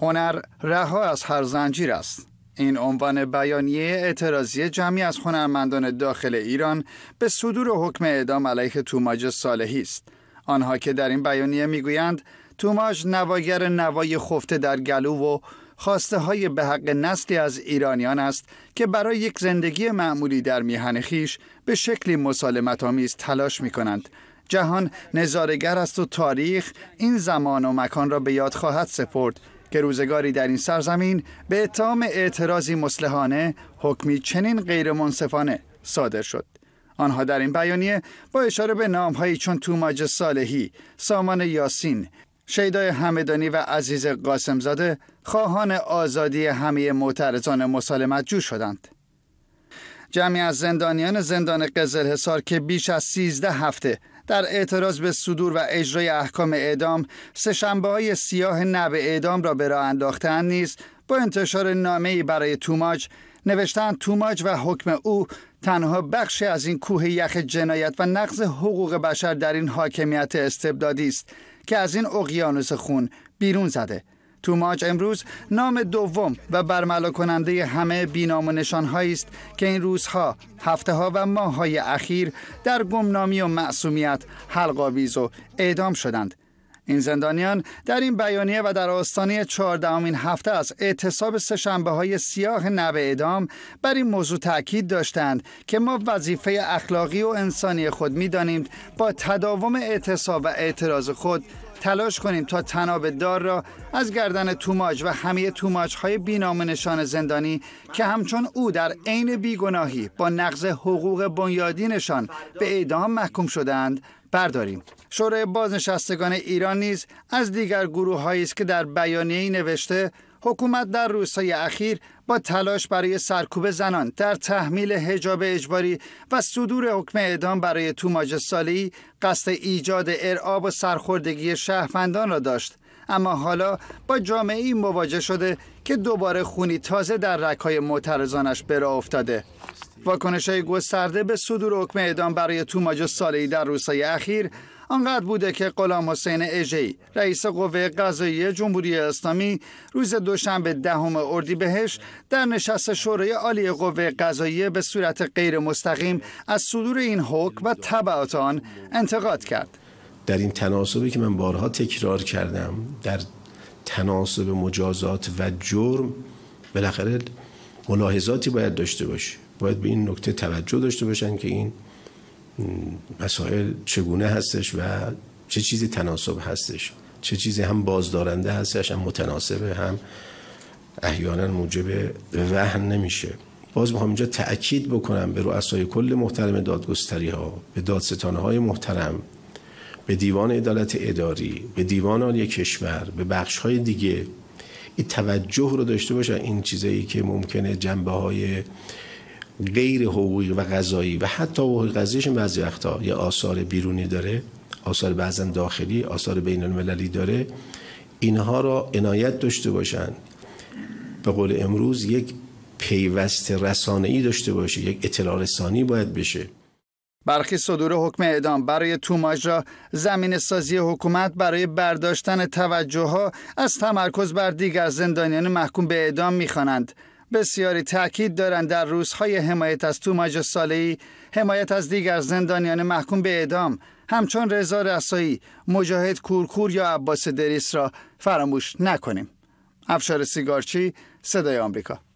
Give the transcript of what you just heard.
هنر رها از هر زنجیر است این عنوان بیانیه اعتراضی جمعی از هنرمندان داخل ایران به صدور حکم اعدام علیه توماج صالحی است آنها که در این بیانیه میگویند توماج نواگر نوای خفته در گلو و خواسته های به حق نسلی از ایرانیان است که برای یک زندگی معمولی در میهن خیش به شکلی مسالمت آمیز تلاش می کنند. جهان نظارگر است و تاریخ این زمان و مکان را به یاد خواهد سپرد که روزگاری در این سرزمین به اتهام اعتراضی مسلحانه حکمی چنین غیرمنصفانه صادر شد آنها در این بیانیه با اشاره به نامهایی چون توماج صالحی، سامان یاسین، شیدای همدانی و عزیز قاسمزاده خواهان آزادی همه معترضان مسالمت جو شدند. جمعی از زندانیان زندان حصار که بیش از 13 هفته در اعتراض به صدور و اجرای احکام اعدام شنبه های سیاه نب اعدام را به راه انداختن نیز با انتشار نامه برای توماج نوشتن توماج و حکم او تنها بخشی از این کوه یخ جنایت و نقض حقوق بشر در این حاکمیت استبدادی است که از این اقیانوس خون بیرون زده تو توماج امروز نام دوم و برملا کننده همه بینام و نشانهایی است که این روزها، هفته ها و ماه های اخیر در گمنامی و معصومیت حلقاویز و اعدام شدند این زندانیان در این بیانیه و در آستانه چهاردهمین هفته از اعتصاب سهشنبه های سیاه نب اعدام بر این موضوع تاکید داشتند که ما وظیفه اخلاقی و انسانی خود میدانیم با تداوم اعتصاب و اعتراض خود تلاش کنیم تا تناب دار را از گردن توماج و همه توماج های بینام نشان زندانی که همچون او در عین بیگناهی با نقض حقوق بنیادینشان به اعدام محکوم شدند برداریم شورای بازنشستگان ایران نیز از دیگر گروه است که در بیانیه نوشته حکومت در روزهای اخیر با تلاش برای سرکوب زنان در تحمیل حجاب اجباری و صدور حکم اعدام برای توماج سالی قصد ایجاد ارعاب و سرخوردگی شهروندان را داشت اما حالا با جامعه مواجه شده که دوباره خونی تازه در رکهای معترضانش برا افتاده واکنش های گسترده به صدور حکم اعدام برای توماج سالهی در روزهای اخیر آنقدر بوده که غلام حسین اجی رئیس قوه قضایی جمهوری اسلامی روز دوشنبه دهم اردیبهشت در نشست شورای عالی قوه قضاییه به صورت غیر مستقیم از صدور این حکم و تبعات آن انتقاد کرد در این تناسبی که من بارها تکرار کردم در تناسب مجازات و جرم بالاخره ملاحظاتی باید داشته باشه باید به این نکته توجه داشته باشن که این مسائل چگونه هستش و چه چیزی تناسب هستش چه چیزی هم بازدارنده هستش هم متناسبه هم احیانا موجب وهن نمیشه باز میخوام اینجا تأکید بکنم به رؤسای کل محترم دادگستری ها به دادستانه های محترم به دیوان عدالت اداری به دیوان آلی کشور به بخش های دیگه این توجه رو داشته باشن این چیزایی که ممکنه جنبه های غیر حقوقی و غذایی و حتی حقوق قضیش بعضی وقتا یه آثار بیرونی داره آثار بعضا داخلی آثار بین المللی داره اینها را عنایت داشته باشن به قول امروز یک پیوست رسانه‌ای داشته باشه یک اطلاع رسانی باید بشه برخی صدور حکم اعدام برای را زمین سازی حکومت برای برداشتن توجه ها از تمرکز بر دیگر زندانیان محکوم به اعدام میخوانند. بسیاری تاکید دارند در روزهای حمایت از توماج سالهی، حمایت از دیگر زندانیان محکوم به اعدام همچون رضا رسایی مجاهد کورکور یا عباس دریس را فراموش نکنیم افشار سیگارچی صدای آمریکا